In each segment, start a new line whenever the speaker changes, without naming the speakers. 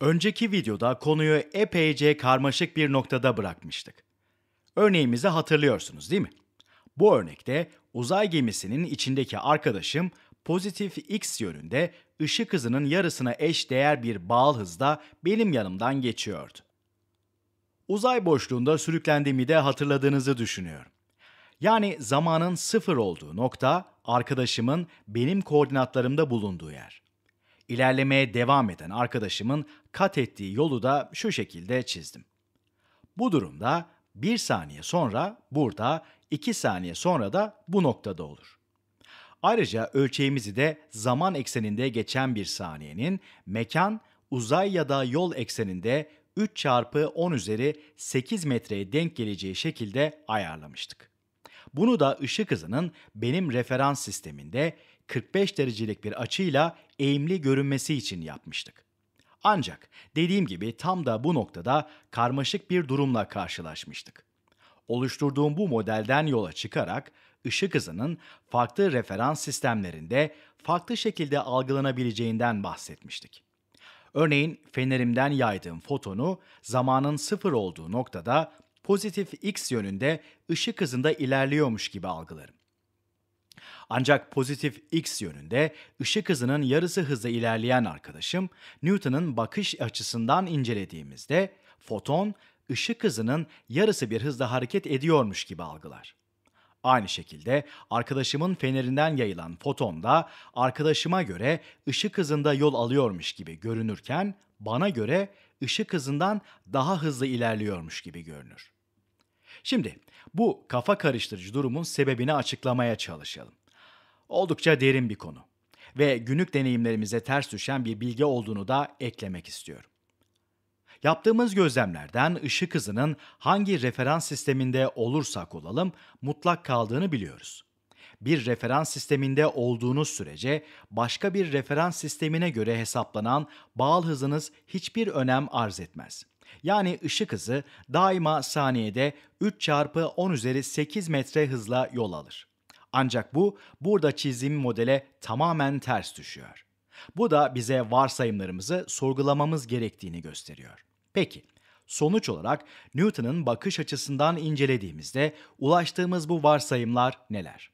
Önceki videoda konuyu epeyce karmaşık bir noktada bırakmıştık. Örneğimizi hatırlıyorsunuz değil mi? Bu örnekte uzay gemisinin içindeki arkadaşım pozitif x yönünde ışık hızının yarısına eş değer bir bağlı hızda benim yanımdan geçiyordu. Uzay boşluğunda sürüklendiğimi de hatırladığınızı düşünüyorum. Yani zamanın sıfır olduğu nokta arkadaşımın benim koordinatlarımda bulunduğu yer. İlerlemeye devam eden arkadaşımın kat ettiği yolu da şu şekilde çizdim. Bu durumda 1 saniye sonra burada, 2 saniye sonra da bu noktada olur. Ayrıca ölçeğimizi de zaman ekseninde geçen bir saniyenin mekan, uzay ya da yol ekseninde 3 çarpı 10 üzeri 8 metreye denk geleceği şekilde ayarlamıştık. Bunu da ışık hızının benim referans sisteminde 45 derecelik bir açıyla eğimli görünmesi için yapmıştık. Ancak dediğim gibi tam da bu noktada karmaşık bir durumla karşılaşmıştık. Oluşturduğum bu modelden yola çıkarak ışık hızının farklı referans sistemlerinde farklı şekilde algılanabileceğinden bahsetmiştik. Örneğin fenerimden yaydığım fotonu zamanın sıfır olduğu noktada pozitif x yönünde ışık hızında ilerliyormuş gibi algılarım. Ancak pozitif X yönünde ışık hızının yarısı hızla ilerleyen arkadaşım Newton'ın bakış açısından incelediğimizde foton ışık hızının yarısı bir hızla hareket ediyormuş gibi algılar. Aynı şekilde arkadaşımın fenerinden yayılan foton da arkadaşıma göre ışık hızında yol alıyormuş gibi görünürken bana göre ışık hızından daha hızlı ilerliyormuş gibi görünür. Şimdi bu kafa karıştırıcı durumun sebebini açıklamaya çalışalım. Oldukça derin bir konu ve günlük deneyimlerimize ters düşen bir bilgi olduğunu da eklemek istiyorum. Yaptığımız gözlemlerden ışık hızının hangi referans sisteminde olursak olalım mutlak kaldığını biliyoruz. Bir referans sisteminde olduğunuz sürece başka bir referans sistemine göre hesaplanan bağıl hızınız hiçbir önem arz etmez. Yani ışık hızı daima saniyede 3 çarpı 10 üzeri 8 metre hızla yol alır. Ancak bu burada çizdiğim modele tamamen ters düşüyor. Bu da bize varsayımlarımızı sorgulamamız gerektiğini gösteriyor. Peki, sonuç olarak Newton'un bakış açısından incelediğimizde ulaştığımız bu varsayımlar neler?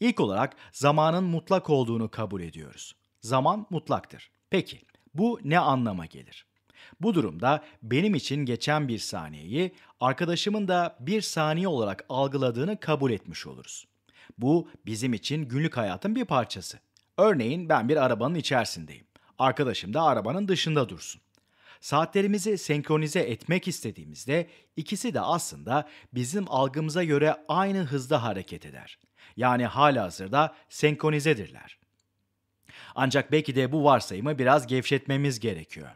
İlk olarak zamanın mutlak olduğunu kabul ediyoruz. Zaman mutlaktır. Peki, bu ne anlama gelir? Bu durumda benim için geçen bir saniyeyi arkadaşımın da bir saniye olarak algıladığını kabul etmiş oluruz. Bu bizim için günlük hayatın bir parçası. Örneğin ben bir arabanın içerisindeyim. Arkadaşım da arabanın dışında dursun. Saatlerimizi senkronize etmek istediğimizde ikisi de aslında bizim algımıza göre aynı hızda hareket eder. Yani hazırda senkronizedirler. Ancak belki de bu varsayımı biraz gevşetmemiz gerekiyor.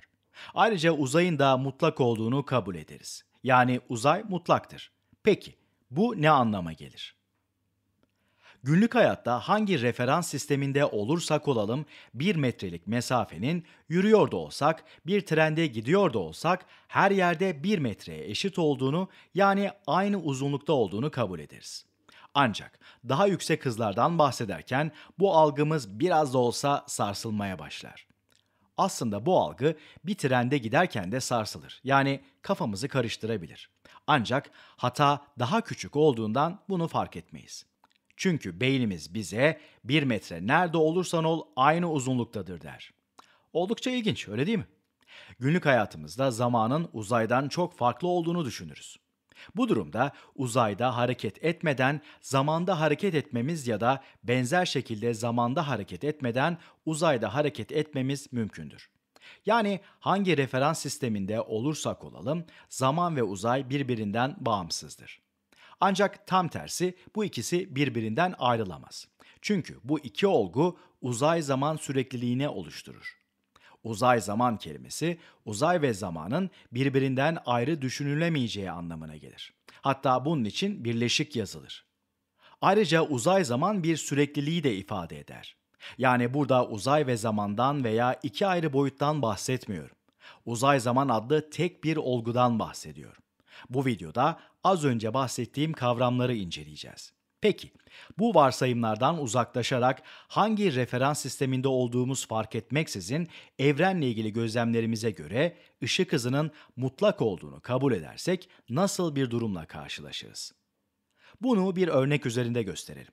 Ayrıca uzayın da mutlak olduğunu kabul ederiz. Yani uzay mutlaktır. Peki bu ne anlama gelir? Günlük hayatta hangi referans sisteminde olursak olalım bir metrelik mesafenin yürüyor da olsak, bir trende gidiyor da olsak her yerde bir metreye eşit olduğunu yani aynı uzunlukta olduğunu kabul ederiz. Ancak daha yüksek hızlardan bahsederken bu algımız biraz da olsa sarsılmaya başlar. Aslında bu algı bir trende giderken de sarsılır. Yani kafamızı karıştırabilir. Ancak hata daha küçük olduğundan bunu fark etmeyiz. Çünkü beynimiz bize bir metre nerede olursan ol aynı uzunluktadır der. Oldukça ilginç öyle değil mi? Günlük hayatımızda zamanın uzaydan çok farklı olduğunu düşünürüz. Bu durumda uzayda hareket etmeden zamanda hareket etmemiz ya da benzer şekilde zamanda hareket etmeden uzayda hareket etmemiz mümkündür. Yani hangi referans sisteminde olursak olalım zaman ve uzay birbirinden bağımsızdır. Ancak tam tersi bu ikisi birbirinden ayrılamaz. Çünkü bu iki olgu uzay zaman sürekliliğine oluşturur. Uzay zaman kelimesi uzay ve zamanın birbirinden ayrı düşünülemeyeceği anlamına gelir. Hatta bunun için birleşik yazılır. Ayrıca uzay zaman bir sürekliliği de ifade eder. Yani burada uzay ve zamandan veya iki ayrı boyuttan bahsetmiyorum. Uzay zaman adlı tek bir olgudan bahsediyorum. Bu videoda az önce bahsettiğim kavramları inceleyeceğiz. Peki, bu varsayımlardan uzaklaşarak hangi referans sisteminde olduğumuz fark etmeksizin evrenle ilgili gözlemlerimize göre ışık hızının mutlak olduğunu kabul edersek nasıl bir durumla karşılaşırız? Bunu bir örnek üzerinde gösterelim.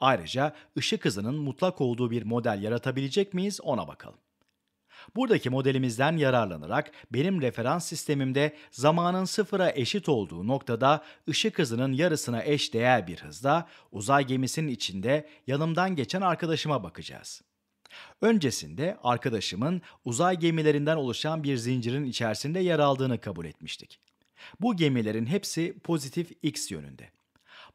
Ayrıca ışık hızının mutlak olduğu bir model yaratabilecek miyiz ona bakalım. Buradaki modelimizden yararlanarak benim referans sistemimde zamanın sıfıra eşit olduğu noktada ışık hızının yarısına eş değer bir hızda uzay gemisinin içinde yanımdan geçen arkadaşıma bakacağız. Öncesinde arkadaşımın uzay gemilerinden oluşan bir zincirin içerisinde yer aldığını kabul etmiştik. Bu gemilerin hepsi pozitif x yönünde.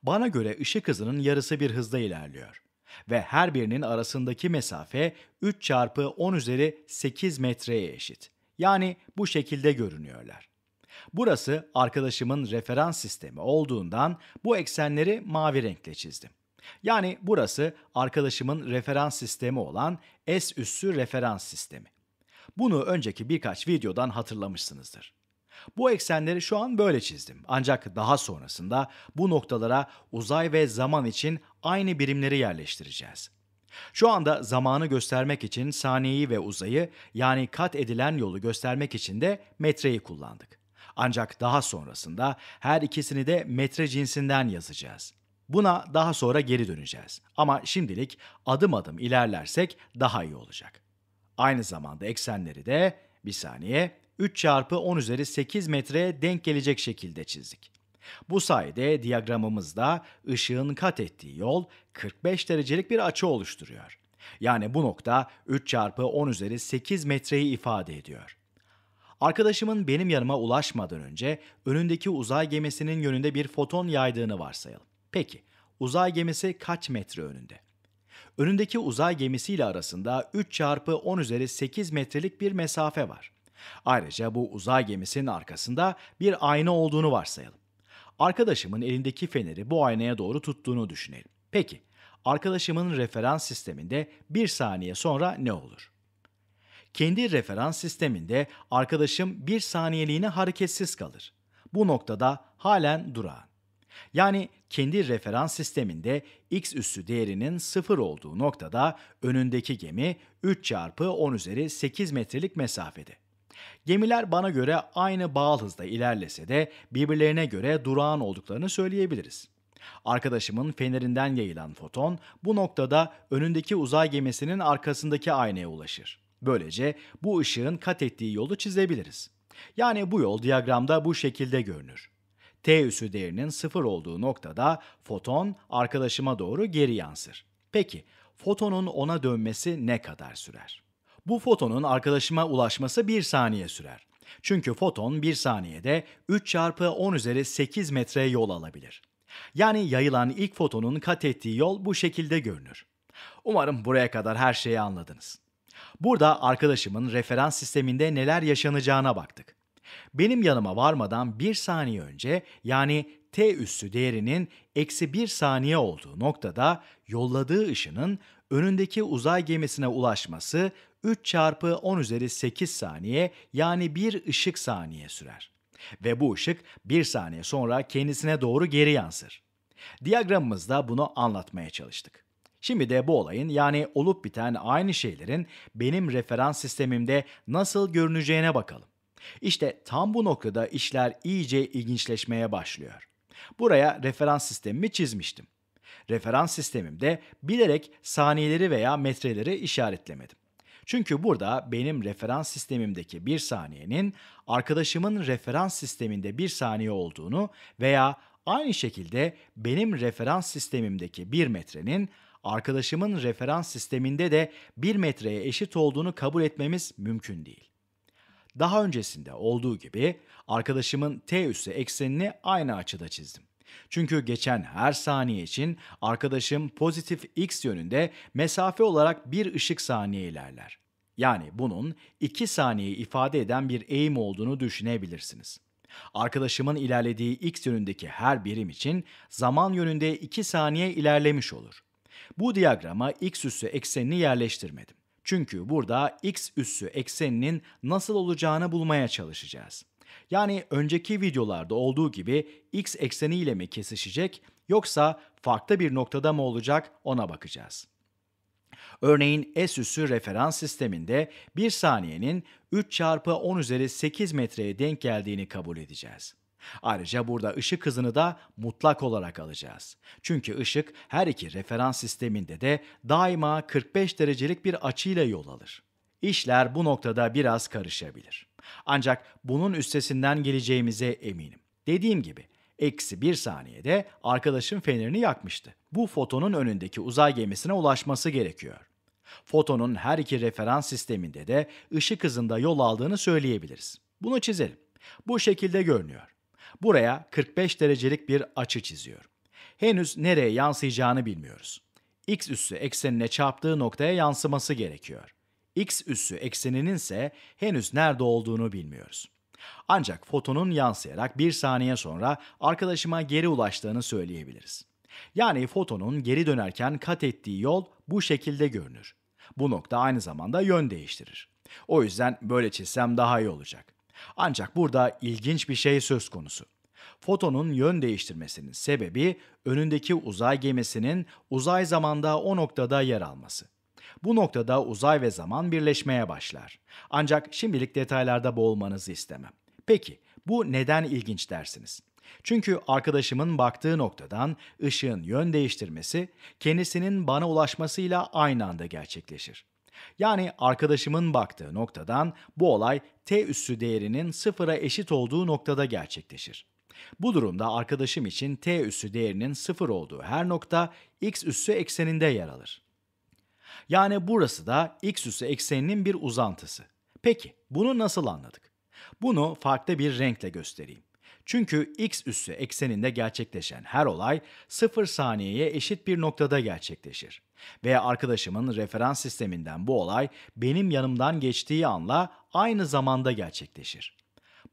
Bana göre ışık hızının yarısı bir hızda ilerliyor ve her birinin arasındaki mesafe 3 çarpı 10 üzeri 8 metreye eşit. Yani bu şekilde görünüyorlar. Burası arkadaşımın referans sistemi olduğundan bu eksenleri mavi renkle çizdim. Yani burası arkadaşımın referans sistemi olan S üssü referans sistemi. Bunu önceki birkaç videodan hatırlamışsınızdır. Bu eksenleri şu an böyle çizdim. Ancak daha sonrasında bu noktalara uzay ve zaman için aynı birimleri yerleştireceğiz. Şu anda zamanı göstermek için saniyeyi ve uzayı yani kat edilen yolu göstermek için de metreyi kullandık. Ancak daha sonrasında her ikisini de metre cinsinden yazacağız. Buna daha sonra geri döneceğiz. Ama şimdilik adım adım ilerlersek daha iyi olacak. Aynı zamanda eksenleri de bir saniye 3 çarpı 10 üzeri 8 metreye denk gelecek şekilde çizdik. Bu sayede diyagramımızda ışığın kat ettiği yol 45 derecelik bir açı oluşturuyor. Yani bu nokta 3 çarpı 10 üzeri 8 metreyi ifade ediyor. Arkadaşımın benim yanıma ulaşmadan önce önündeki uzay gemisinin yönünde bir foton yaydığını varsayalım. Peki uzay gemisi kaç metre önünde? Önündeki uzay gemisiyle arasında 3 çarpı 10 üzeri 8 metrelik bir mesafe var. Ayrıca bu uzay gemisinin arkasında bir ayna olduğunu varsayalım. Arkadaşımın elindeki feneri bu aynaya doğru tuttuğunu düşünelim. Peki, arkadaşımın referans sisteminde bir saniye sonra ne olur? Kendi referans sisteminde arkadaşım bir saniyeliğine hareketsiz kalır. Bu noktada halen durağan. Yani kendi referans sisteminde x üssü değerinin 0 olduğu noktada önündeki gemi 3 çarpı 10 üzeri 8 metrelik mesafede. Gemiler bana göre aynı bağıl hızda ilerlese de birbirlerine göre durağan olduklarını söyleyebiliriz. Arkadaşımın fenerinden yayılan foton bu noktada önündeki uzay gemisinin arkasındaki aynaya ulaşır. Böylece bu ışığın kat ettiği yolu çizebiliriz. Yani bu yol diyagramda bu şekilde görünür. T üssü değerinin sıfır olduğu noktada foton arkadaşıma doğru geri yansır. Peki fotonun ona dönmesi ne kadar sürer? Bu fotonun arkadaşıma ulaşması 1 saniye sürer. Çünkü foton 1 saniyede 3 çarpı 10 üzeri 8 metre yol alabilir. Yani yayılan ilk fotonun kat ettiği yol bu şekilde görünür. Umarım buraya kadar her şeyi anladınız. Burada arkadaşımın referans sisteminde neler yaşanacağına baktık. Benim yanıma varmadan 1 saniye önce yani t üssü değerinin eksi 1 saniye olduğu noktada yolladığı ışının önündeki uzay gemisine ulaşması 3 çarpı 10 üzeri 8 saniye yani bir ışık saniye sürer. Ve bu ışık 1 saniye sonra kendisine doğru geri yansır. Diyagramımızda bunu anlatmaya çalıştık. Şimdi de bu olayın yani olup biten aynı şeylerin benim referans sistemimde nasıl görüneceğine bakalım. İşte tam bu noktada işler iyice ilginçleşmeye başlıyor. Buraya referans sistemimi çizmiştim. Referans sistemimde bilerek saniyeleri veya metreleri işaretlemedim. Çünkü burada benim referans sistemimdeki bir saniyenin arkadaşımın referans sisteminde bir saniye olduğunu veya aynı şekilde benim referans sistemimdeki bir metrenin arkadaşımın referans sisteminde de bir metreye eşit olduğunu kabul etmemiz mümkün değil. Daha öncesinde olduğu gibi arkadaşımın t üssü eksenini aynı açıda çizdim. Çünkü geçen her saniye için arkadaşım pozitif x yönünde mesafe olarak bir ışık saniye ilerler. Yani bunun 2 saniye ifade eden bir eğim olduğunu düşünebilirsiniz. Arkadaşımın ilerlediği x yönündeki her birim için zaman yönünde 2 saniye ilerlemiş olur. Bu diyagrama x üssü eksenini yerleştirmedim. Çünkü burada x üssü ekseninin nasıl olacağını bulmaya çalışacağız. Yani önceki videolarda olduğu gibi x ekseni ile mi kesişecek yoksa farklı bir noktada mı olacak ona bakacağız. Örneğin S üssü referans sisteminde 1 saniyenin 3 çarpı 10 üzeri 8 metreye denk geldiğini kabul edeceğiz. Ayrıca burada ışık hızını da mutlak olarak alacağız. Çünkü ışık her iki referans sisteminde de daima 45 derecelik bir açıyla yol alır. İşler bu noktada biraz karışabilir. Ancak bunun üstesinden geleceğimize eminim. Dediğim gibi eksi bir saniyede arkadaşım fenerini yakmıştı. Bu fotonun önündeki uzay gemisine ulaşması gerekiyor. Fotonun her iki referans sisteminde de ışık hızında yol aldığını söyleyebiliriz. Bunu çizelim. Bu şekilde görünüyor. Buraya 45 derecelik bir açı çiziyor. Henüz nereye yansıyacağını bilmiyoruz. X üssü eksenine çarptığı noktaya yansıması gerekiyor. X üssü ekseninin ise henüz nerede olduğunu bilmiyoruz. Ancak fotonun yansıyarak bir saniye sonra arkadaşıma geri ulaştığını söyleyebiliriz. Yani fotonun geri dönerken kat ettiği yol bu şekilde görünür. Bu nokta aynı zamanda yön değiştirir. O yüzden böyle çizsem daha iyi olacak. Ancak burada ilginç bir şey söz konusu. Fotonun yön değiştirmesinin sebebi önündeki uzay gemisinin uzay zamanda o noktada yer alması. Bu noktada uzay ve zaman birleşmeye başlar. Ancak şimdilik detaylarda boğulmanızı istemem. Peki bu neden ilginç dersiniz? Çünkü arkadaşımın baktığı noktadan ışığın yön değiştirmesi kendisinin bana ulaşmasıyla aynı anda gerçekleşir. Yani arkadaşımın baktığı noktadan bu olay t üssü değerinin sıfıra eşit olduğu noktada gerçekleşir. Bu durumda arkadaşım için t üssü değerinin sıfır olduğu her nokta x üssü ekseninde yer alır. Yani burası da x üssü ekseninin bir uzantısı. Peki bunu nasıl anladık? Bunu farklı bir renkle göstereyim. Çünkü x üssü ekseninde gerçekleşen her olay 0 saniyeye eşit bir noktada gerçekleşir. Ve arkadaşımın referans sisteminden bu olay benim yanımdan geçtiği anla aynı zamanda gerçekleşir.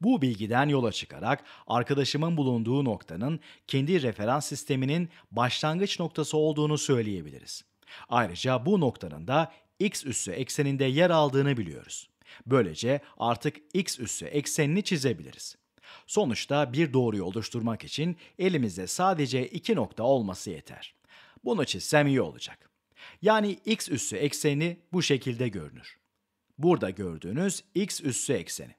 Bu bilgiden yola çıkarak arkadaşımın bulunduğu noktanın kendi referans sisteminin başlangıç noktası olduğunu söyleyebiliriz. Ayrıca bu noktanın da x üssü ekseninde yer aldığını biliyoruz. Böylece artık x üssü eksenini çizebiliriz. Sonuçta bir doğruyu oluşturmak için elimizde sadece iki nokta olması yeter. Bunu çizsem iyi olacak. Yani x üssü ekseni bu şekilde görünür. Burada gördüğünüz x üssü ekseni.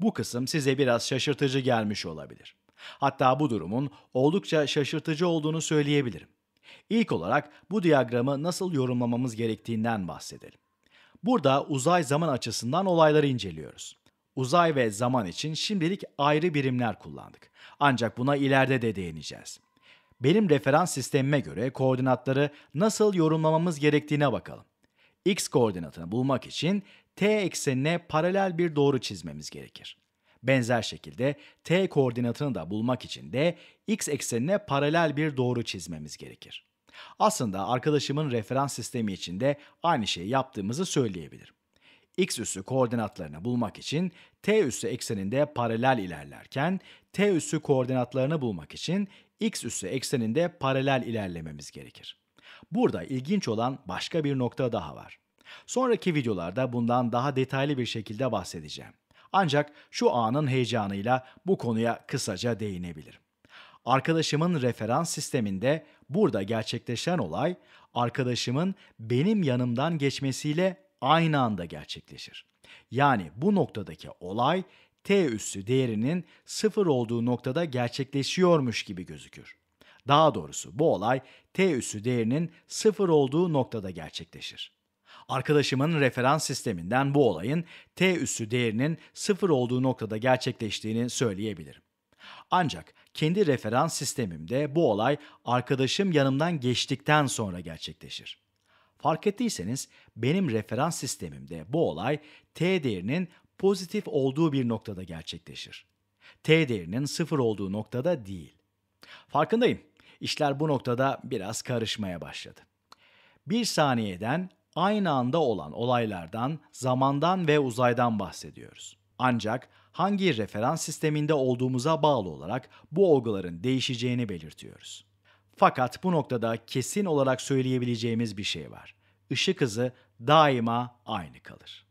Bu kısım size biraz şaşırtıcı gelmiş olabilir. Hatta bu durumun oldukça şaşırtıcı olduğunu söyleyebilirim. İlk olarak bu diyagramı nasıl yorumlamamız gerektiğinden bahsedelim. Burada uzay zaman açısından olayları inceliyoruz. Uzay ve zaman için şimdilik ayrı birimler kullandık. Ancak buna ileride de değineceğiz. Benim referans sistemime göre koordinatları nasıl yorumlamamız gerektiğine bakalım. X koordinatını bulmak için t eksenine paralel bir doğru çizmemiz gerekir. Benzer şekilde t koordinatını da bulmak için de x eksenine paralel bir doğru çizmemiz gerekir. Aslında arkadaşımın referans sistemi için de aynı şeyi yaptığımızı söyleyebilirim. x üssü koordinatlarını bulmak için t üssü ekseninde paralel ilerlerken t üssü koordinatlarını bulmak için x üssü ekseninde paralel ilerlememiz gerekir. Burada ilginç olan başka bir nokta daha var. Sonraki videolarda bundan daha detaylı bir şekilde bahsedeceğim. Ancak şu anın heyecanıyla bu konuya kısaca değinebilirim. Arkadaşımın referans sisteminde burada gerçekleşen olay arkadaşımın benim yanımdan geçmesiyle aynı anda gerçekleşir. Yani bu noktadaki olay t üssü değerinin sıfır olduğu noktada gerçekleşiyormuş gibi gözükür. Daha doğrusu bu olay t üssü değerinin sıfır olduğu noktada gerçekleşir. Arkadaşımın referans sisteminden bu olayın t üssü değerinin sıfır olduğu noktada gerçekleştiğini söyleyebilirim. Ancak kendi referans sistemimde bu olay arkadaşım yanımdan geçtikten sonra gerçekleşir. Fark ettiyseniz benim referans sistemimde bu olay t değerinin pozitif olduğu bir noktada gerçekleşir. T değerinin sıfır olduğu noktada değil. Farkındayım. İşler bu noktada biraz karışmaya başladı. Bir saniyeden aynı anda olan olaylardan, zamandan ve uzaydan bahsediyoruz. Ancak hangi referans sisteminde olduğumuza bağlı olarak bu olguların değişeceğini belirtiyoruz. Fakat bu noktada kesin olarak söyleyebileceğimiz bir şey var. Işık hızı daima aynı kalır.